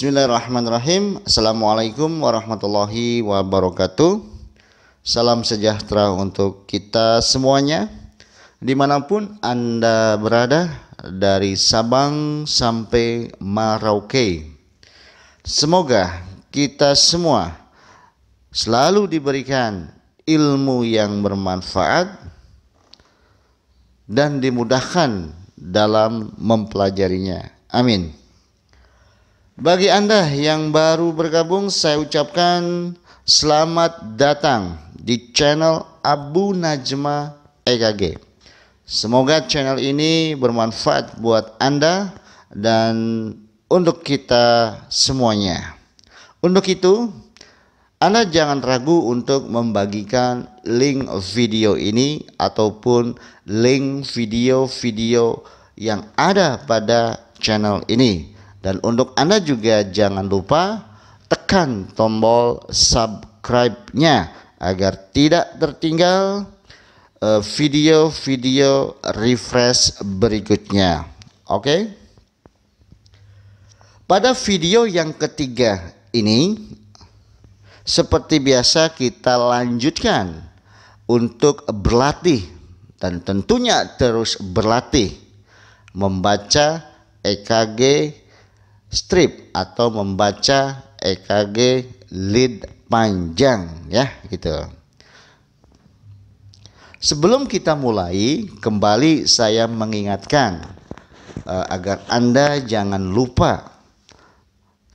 Bismillahirrahmanirrahim. Assalamualaikum warahmatullahi wabarakatuh. Salam sejahtera untuk kita semuanya. Dimanapun Anda berada, dari Sabang sampai Merauke. Semoga kita semua selalu diberikan ilmu yang bermanfaat dan dimudahkan dalam mempelajarinya. Amin. Bagi Anda yang baru bergabung, saya ucapkan selamat datang di channel Abu Najma EKG. Semoga channel ini bermanfaat buat Anda dan untuk kita semuanya. Untuk itu, Anda jangan ragu untuk membagikan link video ini ataupun link video-video yang ada pada channel ini dan untuk Anda juga jangan lupa tekan tombol subscribe-nya agar tidak tertinggal eh, video-video refresh berikutnya. Oke. Okay? Pada video yang ketiga ini seperti biasa kita lanjutkan untuk berlatih dan tentunya terus berlatih membaca EKG strip atau membaca EKG lead panjang ya gitu. Sebelum kita mulai, kembali saya mengingatkan eh, agar Anda jangan lupa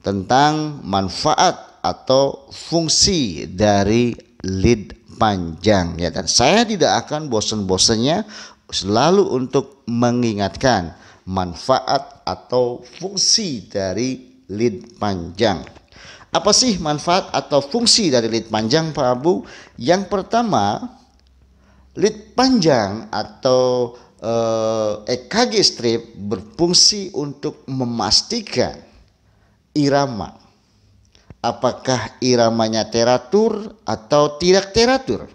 tentang manfaat atau fungsi dari lead panjang ya dan saya tidak akan bosan-bosannya selalu untuk mengingatkan manfaat atau fungsi dari lid panjang. Apa sih manfaat atau fungsi dari lid panjang Pak Abu? Yang pertama, lid panjang atau eh, EKG strip berfungsi untuk memastikan irama. Apakah iramanya teratur atau tidak teratur?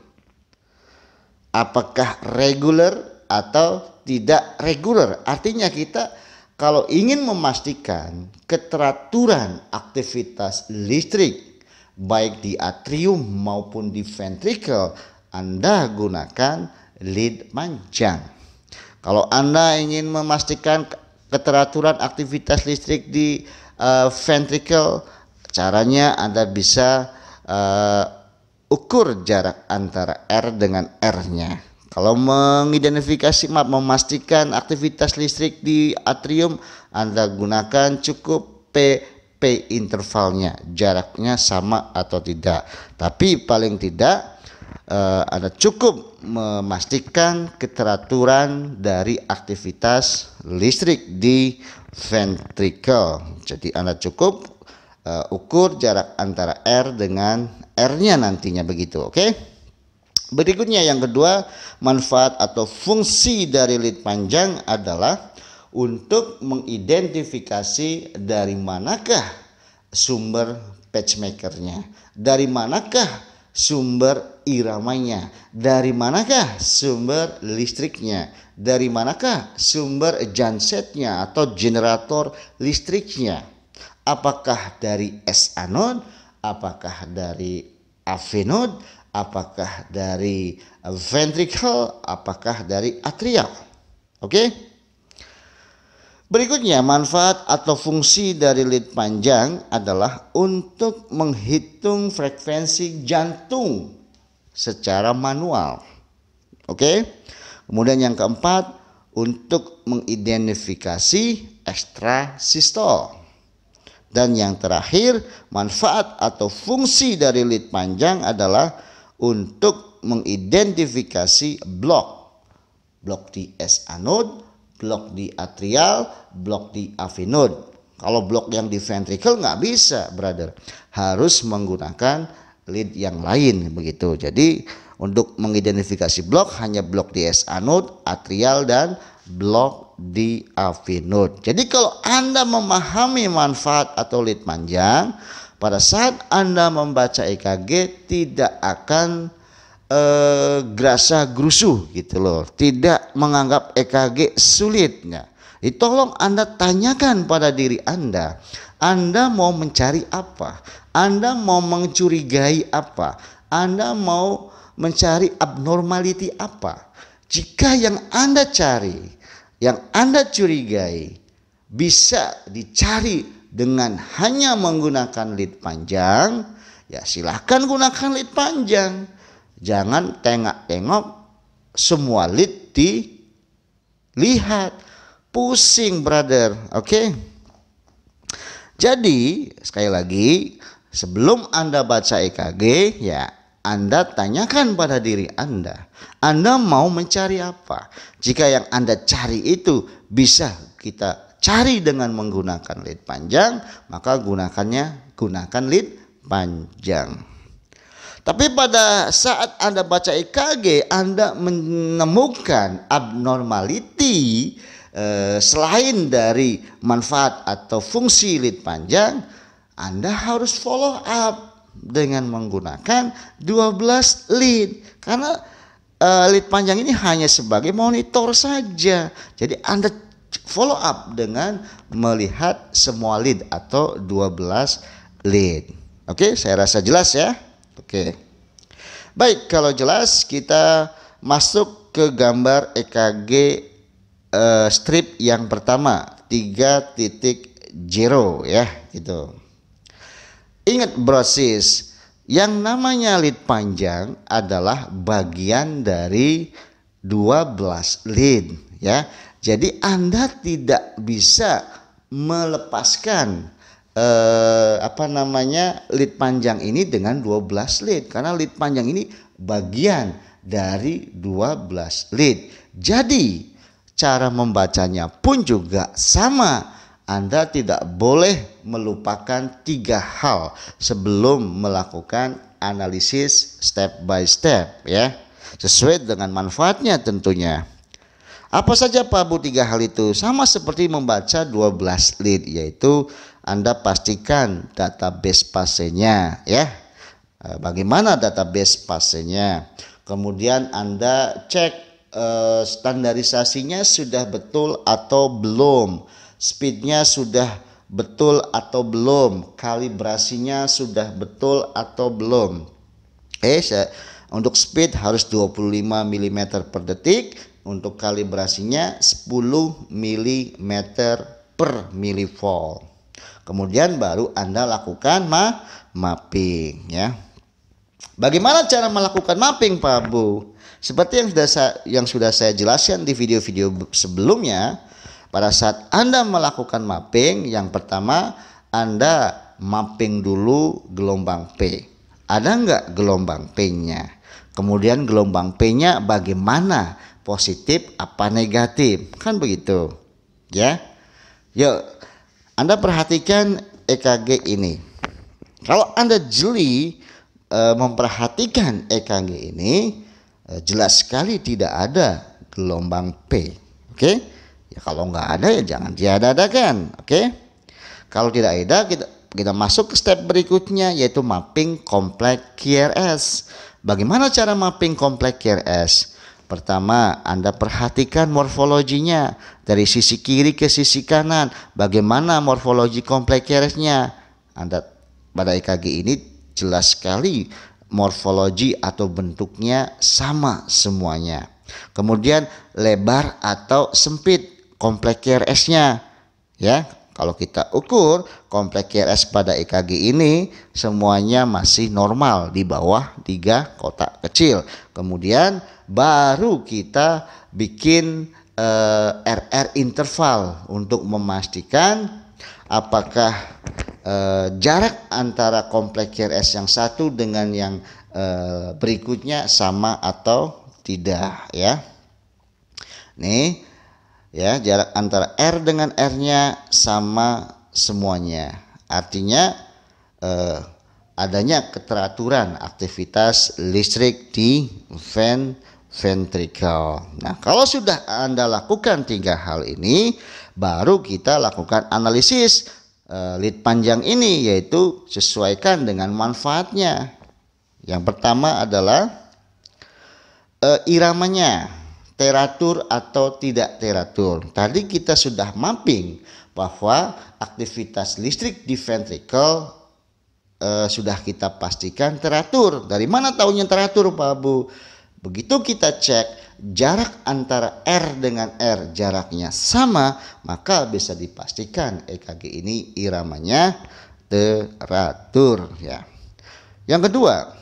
Apakah reguler atau tidak reguler. Artinya kita kalau ingin memastikan keteraturan aktivitas listrik baik di atrium maupun di ventrikel, Anda gunakan lead panjang. Kalau Anda ingin memastikan keteraturan aktivitas listrik di uh, ventrikel, caranya Anda bisa uh, ukur jarak antara R dengan R-nya. Kalau mengidentifikasi map memastikan aktivitas listrik di atrium, Anda gunakan cukup P P intervalnya, jaraknya sama atau tidak. Tapi paling tidak eh, Anda cukup memastikan keteraturan dari aktivitas listrik di ventrikel. Jadi Anda cukup eh, ukur jarak antara R dengan R-nya nantinya begitu, oke? Okay? Berikutnya yang kedua, manfaat atau fungsi dari lead panjang adalah untuk mengidentifikasi dari manakah sumber patchmakernya, dari manakah sumber iramanya, dari manakah sumber listriknya, dari manakah sumber gensetnya atau generator listriknya. Apakah dari S anode, apakah dari node, apakah dari ventricle, apakah dari atrial. Oke? Okay? Berikutnya, manfaat atau fungsi dari lid panjang adalah untuk menghitung frekuensi jantung secara manual. Oke? Okay? Kemudian yang keempat, untuk mengidentifikasi ekstra sistol. Dan yang terakhir, manfaat atau fungsi dari lid panjang adalah untuk mengidentifikasi blok. Blok di S anode, blok di atrial, blok di avinode. Kalau blok yang di ventricle nggak bisa, brother. Harus menggunakan lead yang lain begitu. Jadi untuk mengidentifikasi blok hanya blok di S anode, atrial dan blok di AV node. Jadi kalau Anda memahami manfaat atau lead panjang, pada saat Anda membaca EKG tidak akan e, eh, gerasa gerusuh gitu loh. Tidak menganggap EKG sulitnya. tolong Anda tanyakan pada diri Anda. Anda mau mencari apa? Anda mau mencurigai apa? Anda mau mencari abnormality apa? Jika yang Anda cari, yang Anda curigai bisa dicari dengan hanya menggunakan lid panjang, ya silahkan gunakan lid panjang. Jangan tengok-tengok semua lid lihat Pusing, brother. Oke. Jadi, sekali lagi, sebelum Anda baca EKG, ya anda tanyakan pada diri Anda, Anda mau mencari apa? Jika yang Anda cari itu bisa kita cari dengan menggunakan lead panjang, maka gunakannya gunakan lead panjang. Tapi pada saat Anda baca EKG, Anda menemukan abnormality eh, selain dari manfaat atau fungsi lead panjang, Anda harus follow up dengan menggunakan 12 lead, karena uh, eh, lead panjang ini hanya sebagai monitor saja. Jadi Anda follow up dengan melihat semua lead atau 12 lead. Oke, okay, saya rasa jelas ya. Oke. Okay. Baik, kalau jelas kita masuk ke gambar EKG uh, eh, strip yang pertama 3.0 ya, gitu. Ingat brosis, yang namanya lead panjang adalah bagian dari 12 lead ya. Jadi Anda tidak bisa melepaskan eh, apa namanya lead panjang ini dengan 12 lead karena lead panjang ini bagian dari 12 lead. Jadi cara membacanya pun juga sama. Anda tidak boleh melupakan tiga hal sebelum melakukan analisis step by step ya. Sesuai dengan manfaatnya tentunya. Apa saja Pak Bu tiga hal itu? Sama seperti membaca 12 lead yaitu Anda pastikan database pasenya ya. Eh, bagaimana database pasenya? Kemudian Anda cek uh, standarisasinya sudah betul atau belum. Speednya sudah betul atau belum. Kalibrasinya sudah betul atau belum. Eh, saya, untuk speed harus 25 mm per detik untuk kalibrasinya 10 mm per milivolt. Kemudian baru Anda lakukan ma mapping ya. Bagaimana cara melakukan mapping Pak Bu? Seperti yang sudah saya, yang sudah saya jelaskan di video-video sebelumnya, pada saat Anda melakukan mapping, yang pertama Anda mapping dulu gelombang P. Ada nggak gelombang P-nya? Kemudian gelombang P-nya bagaimana positif apa negatif kan begitu ya yuk anda perhatikan EKG ini kalau anda jeli e, memperhatikan EKG ini e, jelas sekali tidak ada gelombang P oke okay? ya kalau nggak ada ya jangan diadakan oke okay? kalau tidak ada kita kita masuk ke step berikutnya yaitu mapping kompleks QRS. Bagaimana cara mapping kompleks QRS? Pertama, Anda perhatikan morfologinya dari sisi kiri ke sisi kanan, bagaimana morfologi kompleks keresnya. Anda pada EKG ini jelas sekali morfologi atau bentuknya sama semuanya. Kemudian lebar atau sempit kompleks keresnya. ya kalau kita ukur kompleks QRS pada EKG ini semuanya masih normal di bawah tiga kotak kecil. Kemudian baru kita bikin eh, RR interval untuk memastikan apakah eh, jarak antara kompleks QRS yang satu dengan yang eh, berikutnya sama atau tidak ya. Nih ya jarak antara R dengan R-nya sama semuanya artinya eh, adanya keteraturan aktivitas listrik di vent ventricle. Nah, kalau sudah Anda lakukan tiga hal ini, baru kita lakukan analisis eh, lead panjang ini yaitu sesuaikan dengan manfaatnya. Yang pertama adalah eh, iramanya teratur atau tidak teratur. Tadi kita sudah mapping bahwa aktivitas listrik di ventricle eh, sudah kita pastikan teratur. Dari mana tahunya teratur, Pak Bu? Begitu kita cek jarak antara R dengan R jaraknya sama, maka bisa dipastikan EKG ini iramanya teratur ya. Yang kedua,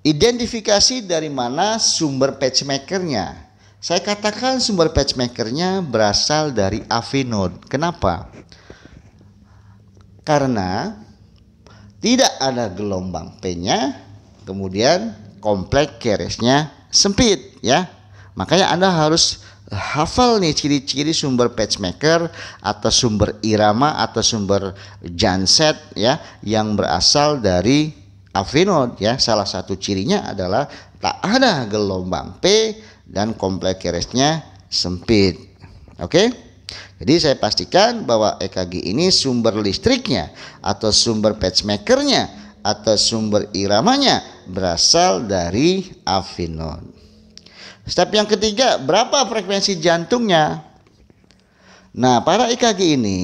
Identifikasi dari mana sumber patchmakernya. Saya katakan sumber patchmakernya berasal dari Avinode. Kenapa? Karena tidak ada gelombang P-nya, kemudian komplek nya sempit ya. Makanya Anda harus hafal nih ciri-ciri sumber patchmaker atau sumber irama atau sumber janset ya yang berasal dari Avinod ya salah satu cirinya adalah tak ada gelombang P dan kompleks keresnya sempit. Oke. Jadi saya pastikan bahwa EKG ini sumber listriknya atau sumber patchmakernya atau sumber iramanya berasal dari Avinod. Step yang ketiga, berapa frekuensi jantungnya? Nah, para EKG ini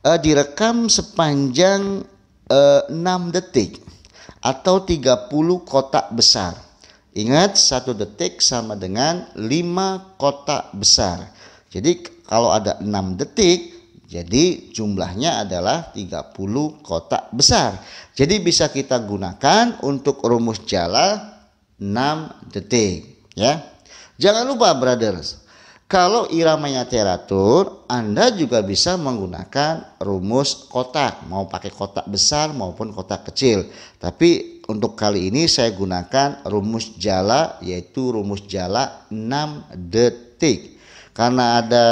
eh, direkam sepanjang eh, 6 detik atau 30 kotak besar. Ingat, satu detik sama dengan 5 kotak besar. Jadi kalau ada 6 detik, jadi jumlahnya adalah 30 kotak besar. Jadi bisa kita gunakan untuk rumus jala 6 detik ya. Jangan lupa brothers, kalau iramanya teratur, Anda juga bisa menggunakan rumus kotak, mau pakai kotak besar maupun kotak kecil. Tapi untuk kali ini saya gunakan rumus jala yaitu rumus jala 6 detik. Karena ada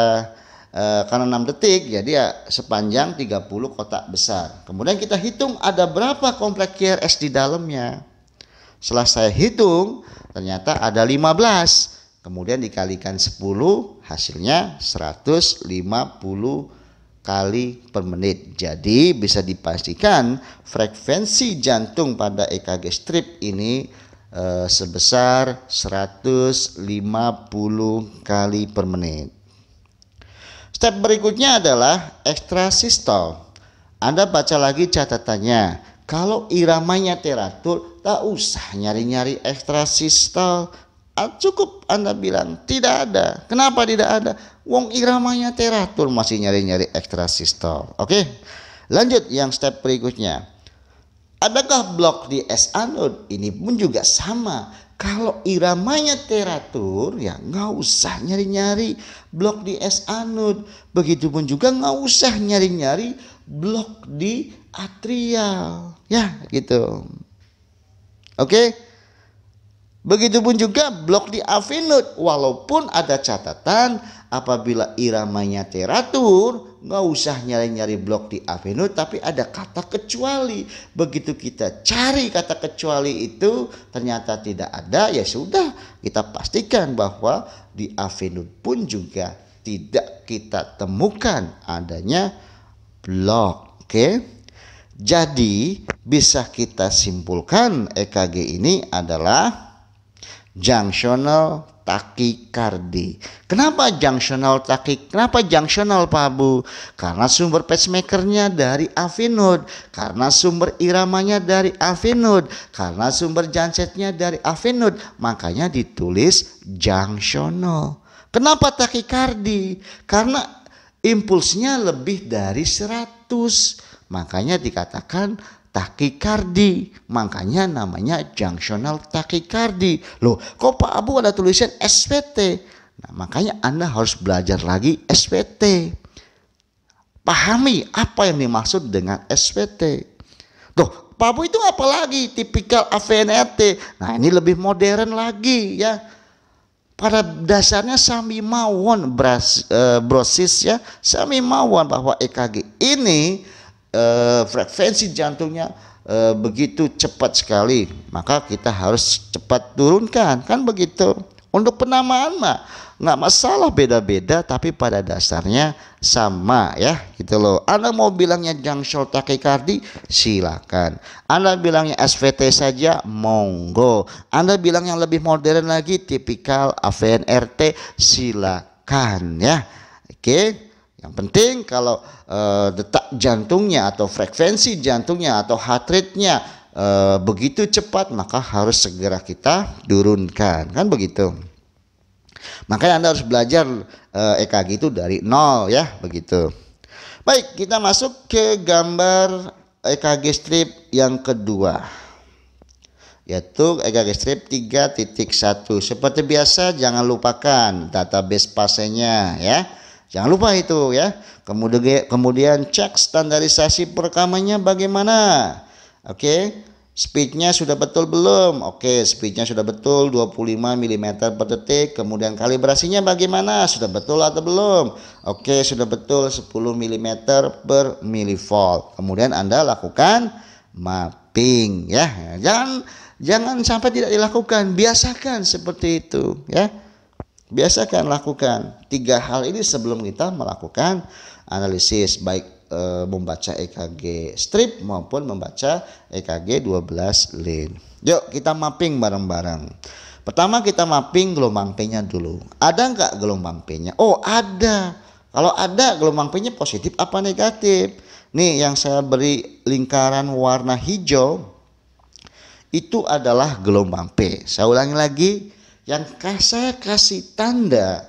eh, karena 6 detik jadi ya sepanjang 30 kotak besar. Kemudian kita hitung ada berapa kompleks QRS di dalamnya. Setelah saya hitung ternyata ada 15. Kemudian dikalikan 10 hasilnya 150 kali per menit. Jadi bisa dipastikan frekuensi jantung pada EKG strip ini eh, sebesar 150 kali per menit. Step berikutnya adalah ekstrasistol. Anda baca lagi catatannya. Kalau iramanya teratur, tak usah nyari-nyari ekstrasistol Ah, cukup Anda bilang tidak ada. Kenapa tidak ada? Wong iramanya teratur masih nyari-nyari ekstra sistol. Oke. Lanjut yang step berikutnya. Adakah blok di S anode? Ini pun juga sama. Kalau iramanya teratur, ya nggak usah nyari-nyari blok di S anode. Begitupun juga nggak usah nyari-nyari blok di atrial. Ya, gitu. Oke. Okay? Begitupun juga blok di Avinut walaupun ada catatan apabila iramanya teratur nggak usah nyari-nyari blok di Avinut tapi ada kata kecuali. Begitu kita cari kata kecuali itu ternyata tidak ada ya sudah kita pastikan bahwa di Avinut pun juga tidak kita temukan adanya blok. Oke. Okay? Jadi bisa kita simpulkan EKG ini adalah junctional takikardi. Kenapa junctional takik? Kenapa junctional Pak Bu? Karena sumber pacemakernya dari node, karena sumber iramanya dari node, karena sumber jansetnya dari node, makanya ditulis junctional. Kenapa takikardi? Karena impulsnya lebih dari 100. Makanya dikatakan takikardi. Makanya namanya junctional takikardi. Loh, kok Pak Abu ada tulisan SPT? Nah, makanya Anda harus belajar lagi SPT. Pahami apa yang dimaksud dengan SPT. Tuh, Pak Abu itu apa lagi? Tipikal AVNRT. Nah, ini lebih modern lagi ya pada dasarnya sami mawon eh, brosis ya sami mawon bahwa EKG ini eh, frekuensi jantungnya eh, begitu cepat sekali, maka kita harus cepat turunkan, kan begitu. Untuk penamaan mah nggak masalah beda-beda, tapi pada dasarnya sama ya gitu loh. Anda mau bilangnya jangshol takikardi silakan. Anda bilangnya SVT saja monggo. Anda bilang yang lebih modern lagi tipikal AVNRT silakan ya. Oke. Okay. Yang penting kalau uh, detak jantungnya atau frekuensi jantungnya atau heart rate-nya uh, begitu cepat maka harus segera kita turunkan kan begitu. Makanya Anda harus belajar uh, eh, EKG itu dari nol ya begitu. Baik, kita masuk ke gambar EKG strip yang kedua yaitu EKG strip 3.1. Seperti biasa jangan lupakan database pasiennya ya. Jangan lupa itu ya. Kemudian kemudian cek standarisasi perekamannya bagaimana. Oke. Okay. Speednya sudah betul belum? Oke, okay, speednya sudah betul 25 mm per detik. Kemudian kalibrasinya bagaimana? Sudah betul atau belum? Oke, okay, sudah betul 10 mm per milivolt. Kemudian Anda lakukan mapping ya. Jangan jangan sampai tidak dilakukan. Biasakan seperti itu ya. Biasakan lakukan tiga hal ini sebelum kita melakukan analisis baik eh, e, membaca EKG strip maupun membaca EKG 12 lin. Yuk kita mapping bareng-bareng. Pertama kita mapping gelombang P-nya dulu. Ada nggak gelombang P-nya? Oh ada. Kalau ada gelombang P-nya positif apa negatif? Nih yang saya beri lingkaran warna hijau itu adalah gelombang P. Saya ulangi lagi, yang saya kasih tanda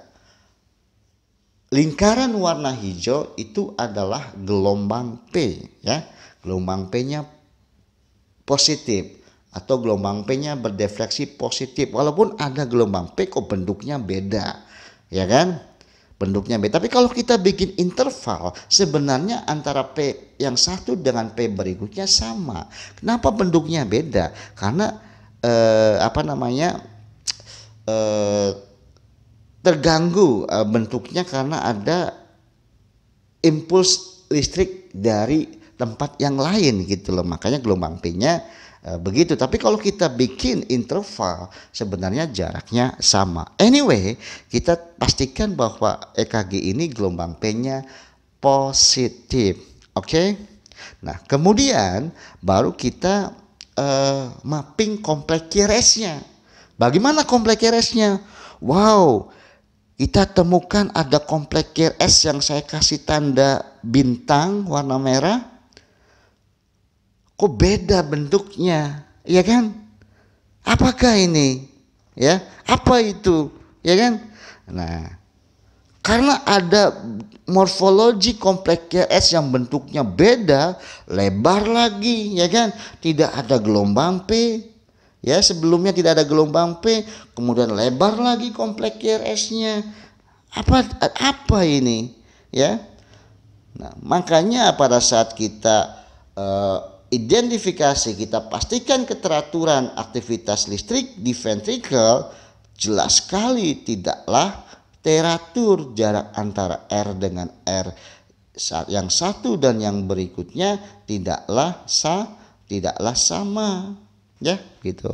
lingkaran warna hijau itu adalah gelombang P ya. Gelombang P-nya positif atau gelombang P-nya berdefleksi positif walaupun ada gelombang P kok bentuknya beda ya kan bentuknya beda tapi kalau kita bikin interval sebenarnya antara P yang satu dengan P berikutnya sama kenapa bentuknya beda karena eh, apa namanya Eh, terganggu uh, bentuknya karena ada impuls listrik dari tempat yang lain gitu loh makanya gelombang P-nya eh, begitu tapi kalau kita bikin interval sebenarnya jaraknya sama anyway kita pastikan bahwa EKG ini gelombang P-nya positif oke okay? nah kemudian baru kita mapping kompleks QRS-nya Bagaimana komplek nya Wow, kita temukan ada komplek KRS yang saya kasih tanda bintang warna merah. Kok beda bentuknya, ya kan? Apakah ini? Ya, apa itu? Ya kan? Nah, karena ada morfologi kompleks KRS yang bentuknya beda, lebar lagi, ya kan? Tidak ada gelombang P, Ya, sebelumnya tidak ada gelombang P, kemudian lebar lagi kompleks QRS-nya. Apa apa ini? Ya. Nah, makanya pada saat kita uh, identifikasi, kita pastikan keteraturan aktivitas listrik di ventrikel jelas sekali tidaklah teratur jarak antara R dengan R saat yang satu dan yang berikutnya tidaklah sa tidaklah sama ya gitu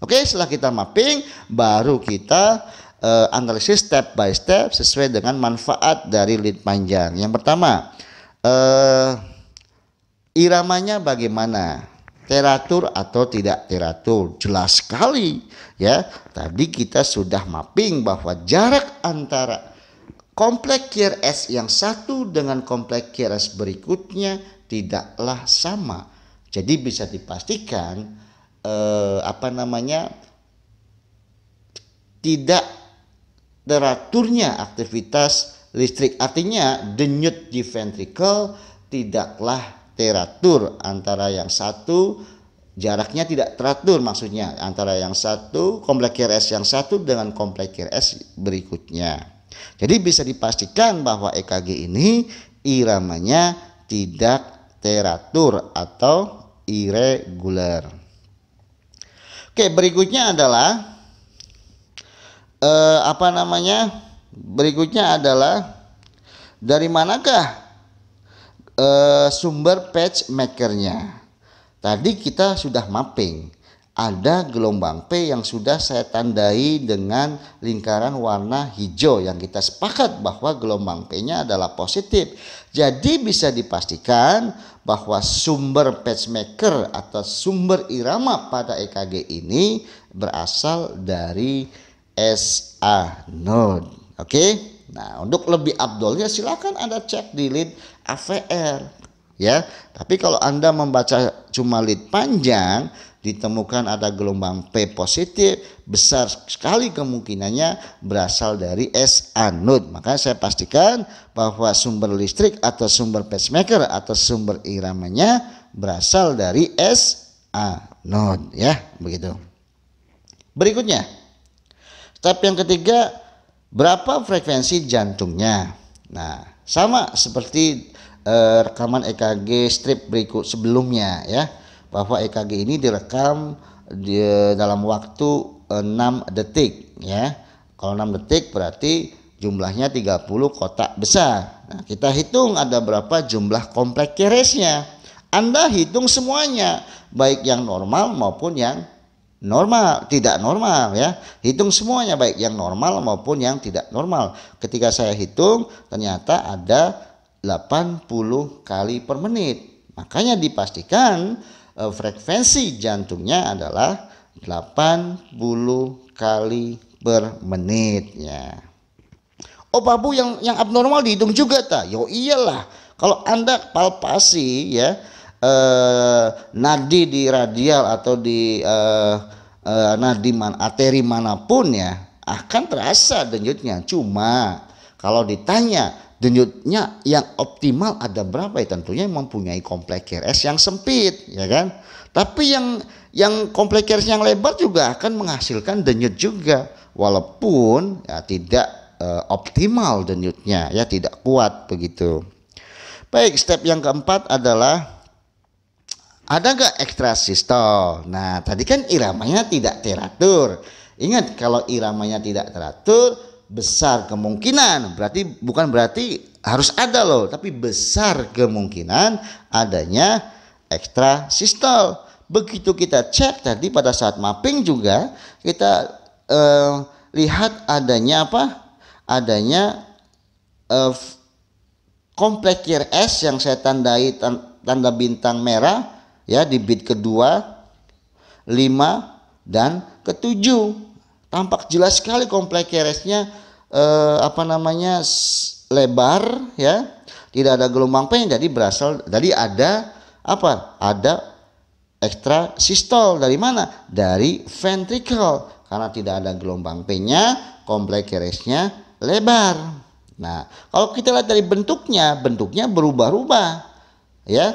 oke setelah kita mapping baru kita uh, analisis step by step sesuai dengan manfaat dari lead panjang yang pertama uh, iramanya bagaimana teratur atau tidak teratur jelas sekali ya tadi kita sudah mapping bahwa jarak antara kompleks krs yang satu dengan kompleks krs berikutnya tidaklah sama jadi bisa dipastikan eh, apa namanya tidak teraturnya aktivitas listrik artinya denyut di ventricle tidaklah teratur antara yang satu jaraknya tidak teratur maksudnya antara yang satu kompleks RS yang satu dengan kompleks RS berikutnya. Jadi bisa dipastikan bahwa EKG ini iramanya tidak teratur atau irregular. Oke, berikutnya adalah eh, apa namanya? Berikutnya adalah dari manakah eh, sumber patch makernya? Tadi kita sudah mapping ada gelombang P yang sudah saya tandai dengan lingkaran warna hijau yang kita sepakat bahwa gelombang P-nya adalah positif. Jadi bisa dipastikan bahwa sumber pacemaker atau sumber irama pada EKG ini berasal dari SA node. Oke. Nah, untuk lebih abdolnya silakan Anda cek di lead AVR ya. Tapi kalau Anda membaca cuma lead panjang ditemukan ada gelombang P positif besar sekali kemungkinannya berasal dari s anode. Maka saya pastikan bahwa sumber listrik atau sumber pacemaker atau sumber iramanya berasal dari s anode ya, begitu. Berikutnya. Step yang ketiga, berapa frekuensi jantungnya? Nah, sama seperti eh, rekaman EKG strip berikut sebelumnya ya bahwa EKG ini direkam di, dalam waktu 6 detik ya. Kalau 6 detik berarti jumlahnya 30 kotak besar. Nah, kita hitung ada berapa jumlah kompleks keresnya. Anda hitung semuanya, baik yang normal maupun yang normal, tidak normal ya. Hitung semuanya baik yang normal maupun yang tidak normal. Ketika saya hitung ternyata ada 80 kali per menit. Makanya dipastikan Eh, frekuensi jantungnya adalah 80 kali per menit ya. Oh babu yang yang abnormal dihitung juga tak? Yo ya, iyalah. Kalau anda palpasi ya eh, nadi di radial atau di eh, eh, nadi man, ateri manapun ya akan terasa denyutnya. Cuma kalau ditanya denyutnya yang optimal ada berapa ya tentunya mempunyai kompleks KRS yang sempit ya kan tapi yang yang kompleks KRS yang lebar juga akan menghasilkan denyut juga walaupun ya tidak uh, optimal denyutnya ya tidak kuat begitu baik step yang keempat adalah ada nggak ekstrasistol nah tadi kan iramanya tidak teratur ingat kalau iramanya tidak teratur besar kemungkinan berarti bukan berarti harus ada loh tapi besar kemungkinan adanya ekstra sistol begitu kita cek tadi pada saat mapping juga kita eh, lihat adanya apa adanya eh, komplek S yang saya tandai tanda bintang merah ya di bit kedua lima dan ketujuh tampak jelas sekali komplek Keresnya eh, apa namanya lebar ya tidak ada gelombang pen jadi berasal dari ada apa ada ekstra sistol dari mana dari ventrikel karena tidak ada gelombang P-nya komplek Keresnya lebar nah kalau kita lihat dari bentuknya bentuknya berubah-ubah ya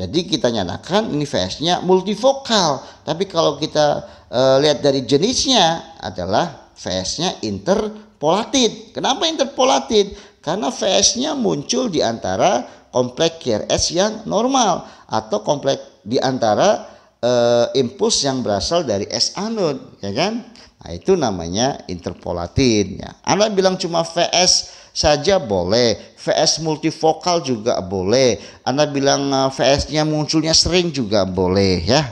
jadi kita nyatakan ini VS-nya multifokal, Tapi kalau kita e, lihat dari jenisnya adalah VS-nya interpolatid. Kenapa interpolatid? Karena VS-nya muncul di antara kompleks QRS yang normal atau kompleks di antara e, eh, impuls yang berasal dari S anode, ya kan? Nah, itu namanya interpolatin. Ya. Anda bilang cuma VS saja boleh, VS multifokal juga boleh. Anda bilang eh, VS-nya munculnya sering juga boleh ya.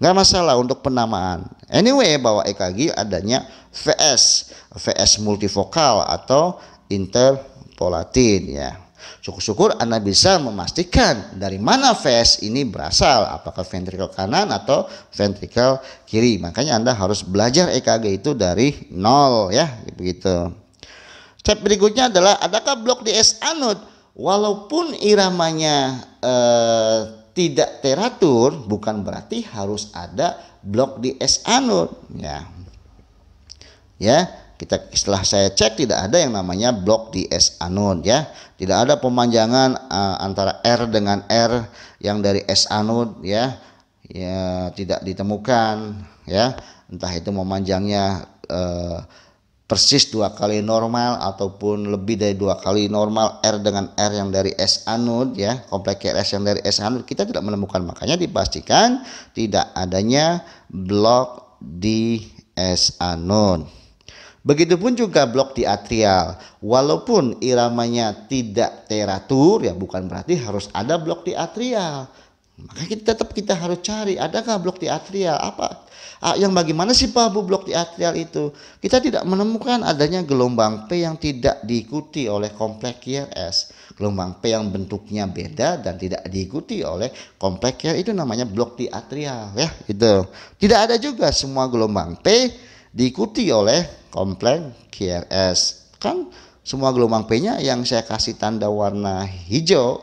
Nggak masalah untuk penamaan. Anyway, bahwa EKG adanya VS, VS multifokal atau interpolatin ya. Syukur-syukur Anda bisa memastikan dari mana face ini berasal, apakah ventrikel kanan atau ventrikel kiri. Makanya Anda harus belajar EKG itu dari nol ya, begitu. Step berikutnya adalah adakah blok di S anut walaupun iramanya eh, tidak teratur bukan berarti harus ada blok di S anut ya. Ya, kita setelah saya cek tidak ada yang namanya blok di S anode ya tidak ada pemanjangan uh, antara R dengan R yang dari S anode ya ya tidak ditemukan ya entah itu memanjangnya uh, persis dua kali normal ataupun lebih dari dua kali normal R dengan R yang dari S anode ya kompleks RS yang dari S anode kita tidak menemukan makanya dipastikan tidak adanya blok di S anode Begitupun juga blok di atrial. Walaupun iramanya tidak teratur ya bukan berarti harus ada blok di atrial. Maka kita tetap kita harus cari adakah blok di atrial apa ah, yang bagaimana sih Pak Bu blok di atrial itu? Kita tidak menemukan adanya gelombang P yang tidak diikuti oleh kompleks s Gelombang P yang bentuknya beda dan tidak diikuti oleh kompleks QRS itu namanya blok di atrial ya, itu. Tidak ada juga semua gelombang P diikuti oleh komplek QRS kan semua gelombang P-nya yang saya kasih tanda warna hijau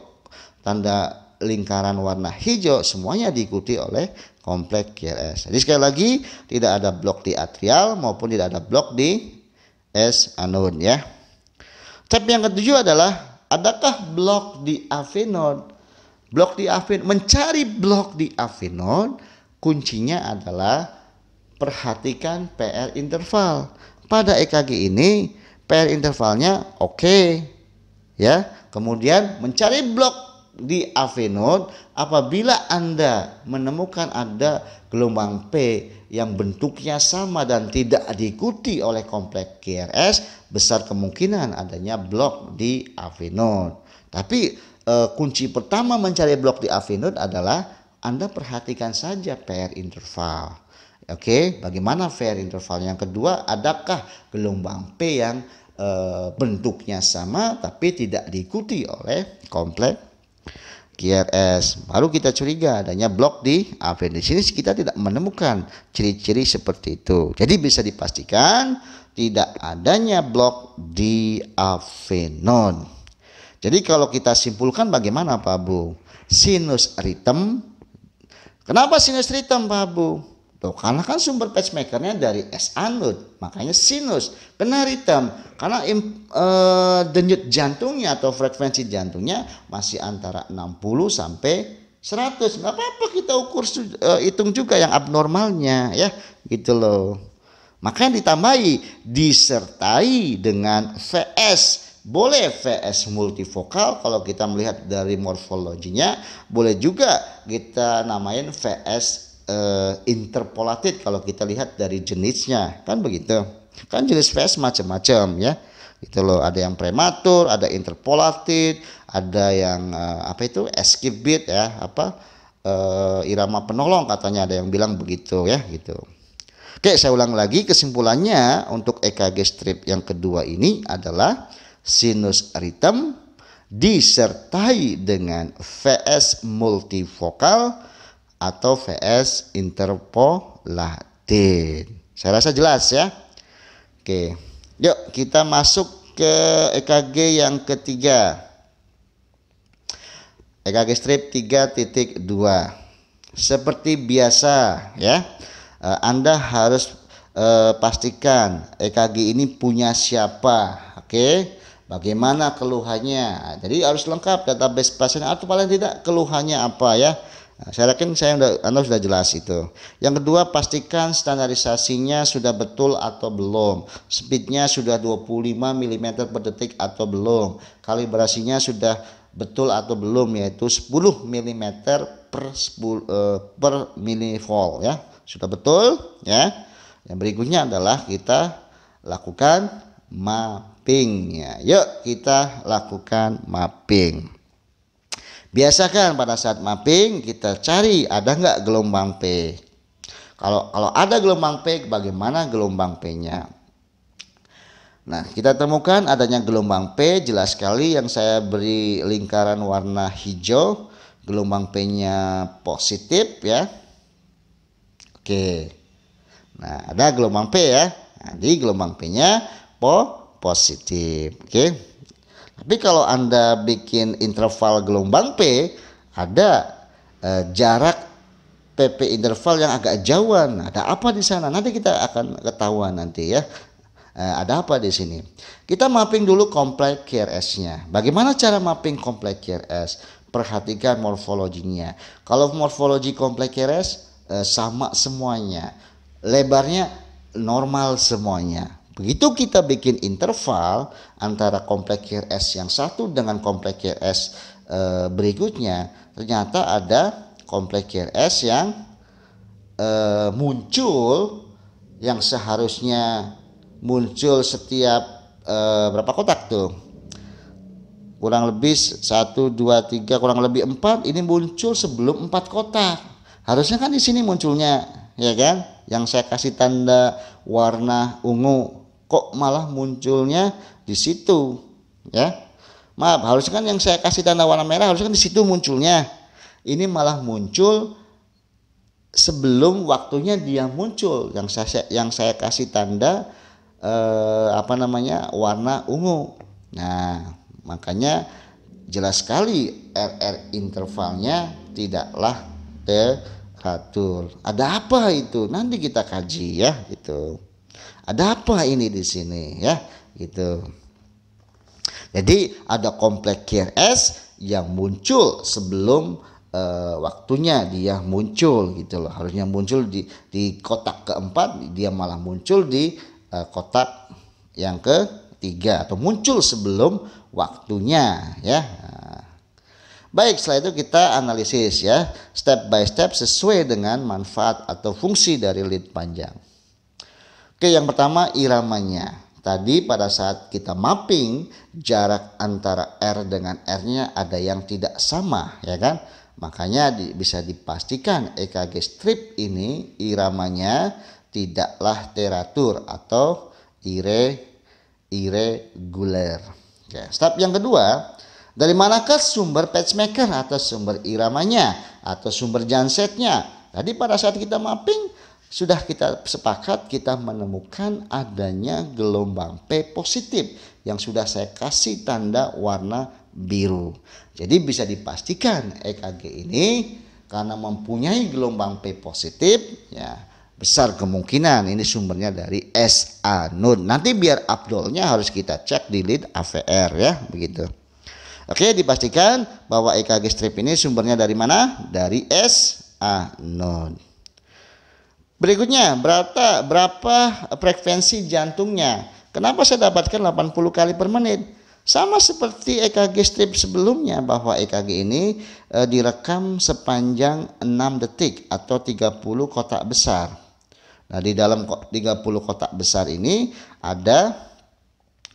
tanda lingkaran warna hijau semuanya diikuti oleh komplek QRS jadi sekali lagi tidak ada blok di atrial maupun tidak ada blok di S anon ya tapi yang ketujuh adalah adakah blok di node blok di AV mencari blok di node kuncinya adalah perhatikan PR interval. Pada EKG ini PR intervalnya oke. Okay. Ya, kemudian mencari blok di AV node apabila Anda menemukan ada gelombang P yang bentuknya sama dan tidak diikuti oleh kompleks QRS besar kemungkinan adanya blok di AV node. Tapi e, kunci pertama mencari blok di AV node adalah Anda perhatikan saja PR interval. Oke, okay, bagaimana fair interval Yang kedua, adakah gelombang P yang e, bentuknya sama tapi tidak diikuti oleh kompleks GRS? Baru kita curiga adanya blok di AV. Di sini kita tidak menemukan ciri-ciri seperti itu. Jadi bisa dipastikan tidak adanya blok di non. Jadi kalau kita simpulkan bagaimana Pak Bu? Sinus ritem. Kenapa sinus ritem Pak Bu? Tuh, karena kan sumber pacemakernya dari S anut, makanya sinus. Kena ritem, karena im, e, denyut jantungnya atau frekuensi jantungnya masih antara 60 sampai 100. Nggak apa-apa kita ukur e, hitung juga yang abnormalnya ya, gitu loh. Makanya ditambahi disertai dengan VS. Boleh VS multifokal kalau kita melihat dari morfologinya, boleh juga kita namain VS uh, eh, interpolated kalau kita lihat dari jenisnya kan begitu kan jenis pes macam-macam ya itu loh ada yang prematur ada interpolated ada yang uh, apa itu escape beat ya apa uh, irama penolong katanya ada yang bilang begitu ya gitu oke saya ulang lagi kesimpulannya untuk EKG strip yang kedua ini adalah sinus ritem disertai dengan VS multifokal atau VS Latin. Saya rasa jelas ya. Oke, yuk kita masuk ke EKG yang ketiga. EKG strip 3.2. Seperti biasa ya, eh, Anda harus eh, pastikan EKG ini punya siapa, oke? Bagaimana keluhannya? Jadi harus lengkap database pasien atau paling tidak keluhannya apa ya? Nah, saya yakin saya sudah, Anda sudah jelas itu. Yang kedua, pastikan standarisasinya sudah betul atau belum. Speednya sudah 25 mm per detik atau belum. Kalibrasinya sudah betul atau belum yaitu 10 mm per 10, eh, per milivolt ya. Sudah betul ya. Yang berikutnya adalah kita lakukan mapping ya. Yuk kita lakukan mapping. Biasakan pada saat mapping kita cari ada nggak gelombang P. Kalau kalau ada gelombang P, bagaimana gelombang P-nya? Nah, kita temukan adanya gelombang P jelas sekali yang saya beri lingkaran warna hijau, gelombang P-nya positif ya. Oke. Nah, ada gelombang P ya. Jadi nah, gelombang P-nya po positif. Oke. Tapi kalau Anda bikin interval gelombang P, ada eh, jarak PP interval yang agak jauhan. Ada apa di sana? Nanti kita akan ketahuan nanti ya. Eh, ada apa di sini? Kita mapping dulu kompleks krs nya Bagaimana cara mapping kompleks krs? Perhatikan morfologinya. Kalau morfologi kompleks krs eh, sama semuanya. Lebarnya normal semuanya Begitu kita bikin interval antara kompleks QRS yang satu dengan kompleks QRS eh, berikutnya, ternyata ada kompleks QRS yang eh, muncul yang seharusnya muncul setiap e, berapa kotak tuh? Kurang lebih 1 2 3 kurang lebih 4 ini muncul sebelum 4 kotak. Harusnya kan di sini munculnya, ya kan? Yang saya kasih tanda warna ungu kok malah munculnya di situ ya maaf harusnya kan yang saya kasih tanda warna merah harusnya kan di situ munculnya ini malah muncul sebelum waktunya dia muncul yang saya yang saya kasih tanda eh, apa namanya warna ungu nah makanya jelas sekali RR intervalnya tidaklah teratur ada apa itu nanti kita kaji ya gitu ada apa ini di sini ya? Gitu. Jadi ada kompleks KRS yang muncul sebelum uh, waktunya dia muncul gitu loh. Harusnya muncul di di kotak keempat, dia malah muncul di uh, kotak yang ketiga atau muncul sebelum waktunya ya. Baik, setelah itu kita analisis ya, step by step sesuai dengan manfaat atau fungsi dari lead panjang. Oke, yang pertama iramanya. Tadi pada saat kita mapping jarak antara R dengan R-nya ada yang tidak sama, ya kan? Makanya di, bisa dipastikan EKG strip ini iramanya tidaklah teratur atau ire irregular. Oke, step yang kedua, dari manakah sumber pacemaker atau sumber iramanya atau sumber jansetnya? Tadi pada saat kita mapping sudah kita sepakat kita menemukan adanya gelombang P positif yang sudah saya kasih tanda warna biru. Jadi bisa dipastikan EKG ini karena mempunyai gelombang P positif ya besar kemungkinan ini sumbernya dari SA nur. Nanti biar abdolnya harus kita cek di lead AVR ya, begitu. Oke, dipastikan bahwa EKG strip ini sumbernya dari mana? Dari SA node. Berikutnya, berapa, berapa frekuensi jantungnya? Kenapa saya dapatkan 80 kali per menit? Sama seperti EKG strip sebelumnya bahwa EKG ini e, direkam sepanjang 6 detik atau 30 kotak besar. Nah, di dalam 30 kotak besar ini ada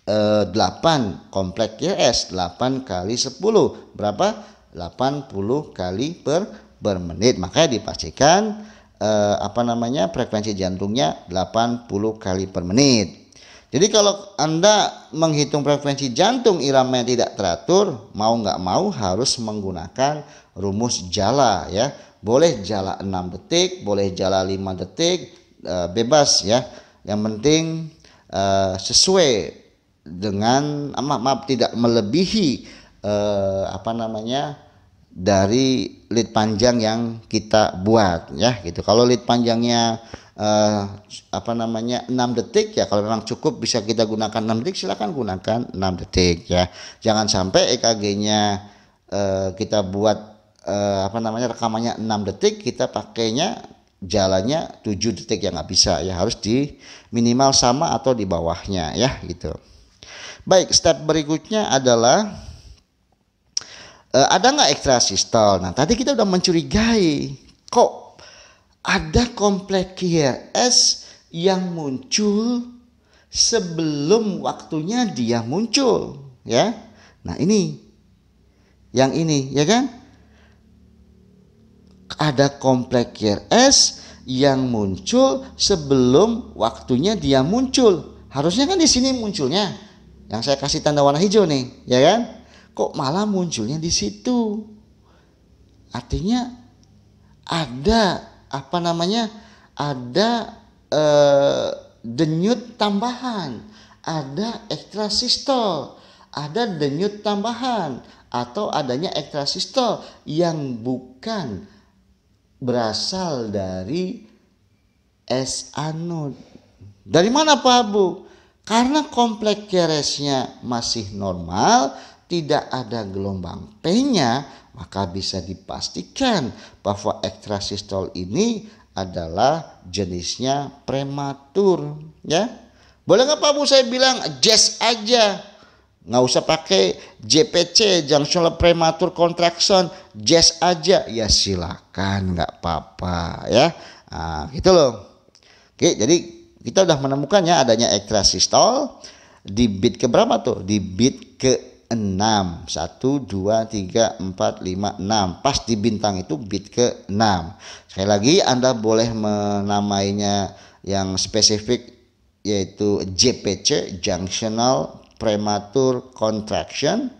e, 8 kompleks YS, 8 kali 10. Berapa? 80 kali per, per menit. Makanya dipastikan eh, apa namanya frekuensi jantungnya 80 kali per menit. Jadi kalau Anda menghitung frekuensi jantung irama yang tidak teratur, mau nggak mau harus menggunakan rumus jala ya. Boleh jala 6 detik, boleh jala 5 detik, eh, bebas ya. Yang penting eh, sesuai dengan ah, maaf, maaf tidak melebihi eh, apa namanya dari lead panjang yang kita buat ya gitu. Kalau lead panjangnya eh, apa namanya 6 detik ya kalau memang cukup bisa kita gunakan 6 detik silahkan gunakan 6 detik ya. Jangan sampai EKG-nya eh, kita buat eh, apa namanya rekamannya 6 detik kita pakainya jalannya 7 detik yang nggak bisa ya harus di minimal sama atau di bawahnya ya gitu. Baik, step berikutnya adalah Eh, ada nggak ekstrasistol? Nah tadi kita udah mencurigai kok ada kompleksia S yang muncul sebelum waktunya dia muncul ya. Nah ini yang ini ya kan ada kompleksia S yang muncul sebelum waktunya dia muncul. Harusnya kan di sini munculnya. Yang saya kasih tanda warna hijau nih, ya kan? kok malah munculnya di situ. Artinya ada apa namanya? Ada eh, denyut tambahan, ada ekstrasistol, ada denyut tambahan atau adanya ekstrasistol yang bukan berasal dari es anod. Dari mana Pak Bu? Karena kompleks keresnya masih normal, tidak ada gelombang P-nya, maka bisa dipastikan bahwa ekstrasistol ini adalah jenisnya prematur, ya. Boleh nggak Pak Bu saya bilang jazz aja, nggak usah pakai JPC, junctional prematur contraction, jazz aja, ya silakan, nggak apa-apa, ya. Nah, gitu loh. Oke, jadi kita udah menemukannya adanya ekstrasistol di beat keberapa tuh? Di beat ke 6 1 2 3 4 5 6 pas di bintang itu bit ke 6 sekali lagi Anda boleh menamainya yang spesifik yaitu JPC junctional premature contraction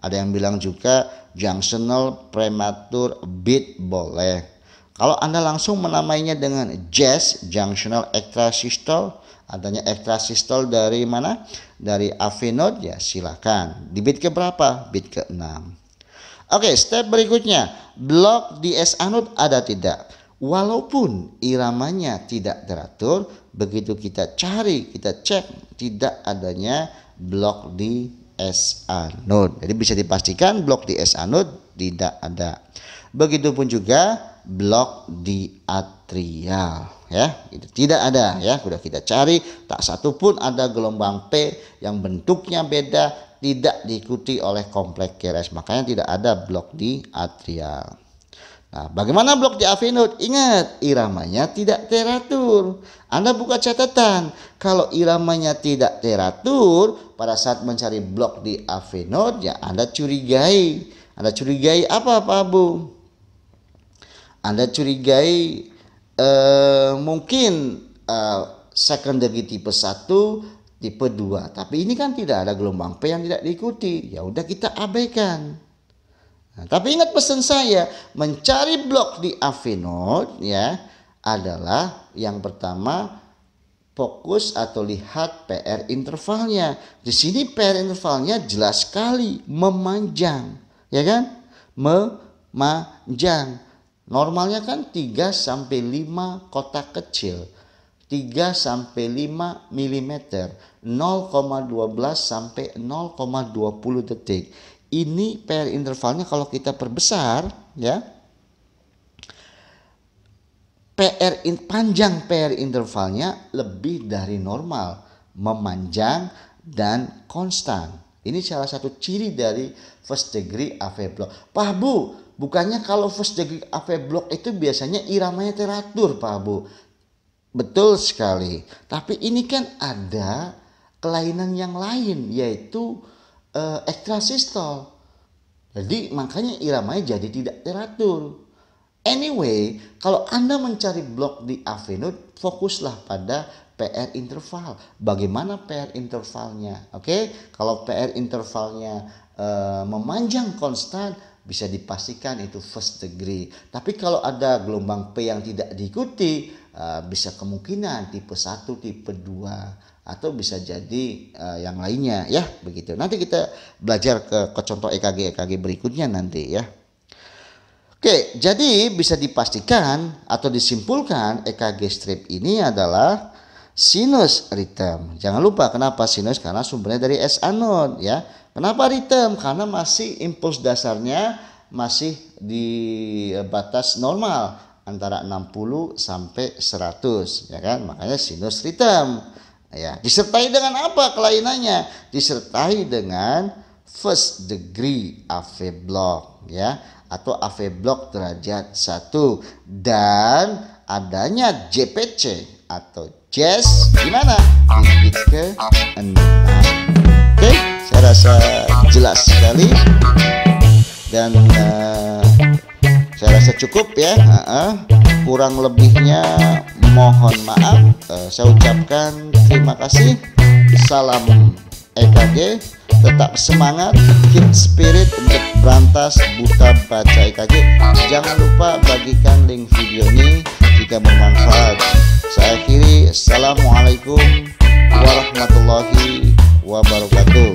ada yang bilang juga junctional premature bit boleh kalau Anda langsung menamainya dengan JAS junctional Extra Systole adanya ekstrasistol dari mana? Dari node ya silakan. Di bit ke berapa? Bit ke 6. Oke, step berikutnya, blok di S node ada tidak? Walaupun iramanya tidak teratur, begitu kita cari, kita cek tidak adanya blok di S node Jadi bisa dipastikan blok di S node tidak ada. Begitupun juga blok di atrial ya itu tidak ada ya sudah kita cari tak satu pun ada gelombang P yang bentuknya beda tidak diikuti oleh kompleks Keres makanya tidak ada blok di atrial Nah, bagaimana blok di avinut? Ingat, iramanya tidak teratur. Anda buka catatan. Kalau iramanya tidak teratur, pada saat mencari blok di avinut, ya Anda curigai. Anda curigai apa, Pak Bu? Anda curigai Eh, mungkin uh, secondary tipe 1, tipe 2. Tapi ini kan tidak ada gelombang P yang tidak diikuti. Ya udah kita abaikan. Nah, tapi ingat pesan saya, mencari blok di Avinode ya adalah yang pertama fokus atau lihat PR intervalnya. Di sini PR intervalnya jelas sekali memanjang, ya kan? Memanjang. Normalnya kan 3 sampai 5 kotak kecil. 3 sampai 5 mm, 0,12 sampai 0,20 detik. Ini PR intervalnya kalau kita perbesar ya. PR in, panjang PR intervalnya lebih dari normal, memanjang dan konstan. Ini salah satu ciri dari first degree AV block. Pak Bu, Bukannya kalau first degree AV block itu biasanya iramanya teratur Pak Abu. Betul sekali. Tapi ini kan ada kelainan yang lain yaitu uh, eh, ekstrasistol. Jadi makanya iramanya jadi tidak teratur. Anyway, kalau Anda mencari blok di AV node, fokuslah pada PR interval. Bagaimana PR intervalnya? Oke, okay? kalau PR intervalnya uh, memanjang konstan, bisa dipastikan itu first degree. Tapi kalau ada gelombang P yang tidak diikuti, eh, bisa kemungkinan tipe 1, tipe 2 atau bisa jadi eh, yang lainnya ya, begitu. Nanti kita belajar ke, ke contoh EKG EKG berikutnya nanti ya. Oke, jadi bisa dipastikan atau disimpulkan EKG strip ini adalah sinus rhythm. Jangan lupa kenapa sinus karena sumbernya dari S anode ya. Kenapa return? Karena masih impuls dasarnya masih di eh, batas normal antara 60 sampai 100 ya kan makanya sinus ritem ya disertai dengan apa kelainannya disertai dengan first degree AV block ya atau AV block derajat 1 dan adanya JPC atau jazz e Gimana? ke 6 saya rasa jelas sekali dan uh, saya rasa cukup ya uh -uh. kurang lebihnya mohon maaf uh, saya ucapkan terima kasih salam EKG tetap semangat keep spirit untuk berantas buta baca EKG jangan lupa bagikan link video ini jika bermanfaat saya akhiri assalamualaikum warahmatullahi wabarakatuh.